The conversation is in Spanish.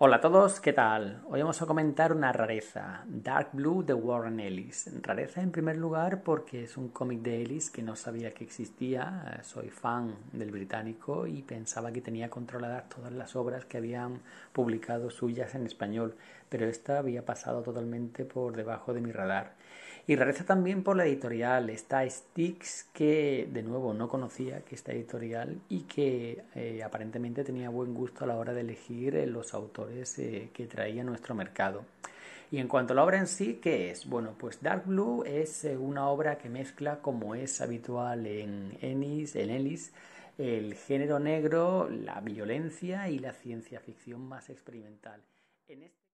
Hola a todos, ¿qué tal? Hoy vamos a comentar una rareza, Dark Blue de Warren Ellis. Rareza en primer lugar porque es un cómic de Ellis que no sabía que existía, eh, soy fan del británico y pensaba que tenía controladas todas las obras que habían publicado suyas en español, pero esta había pasado totalmente por debajo de mi radar. Y rareza también por la editorial, está Sticks que de nuevo no conocía que esta editorial y que eh, aparentemente tenía buen gusto a la hora de elegir eh, los autores que traía nuestro mercado. Y en cuanto a la obra en sí, ¿qué es? Bueno, pues Dark Blue es eh, una obra que mezcla, como es habitual en Ennis, en Ellis, el género negro, la violencia y la ciencia ficción más experimental. En este...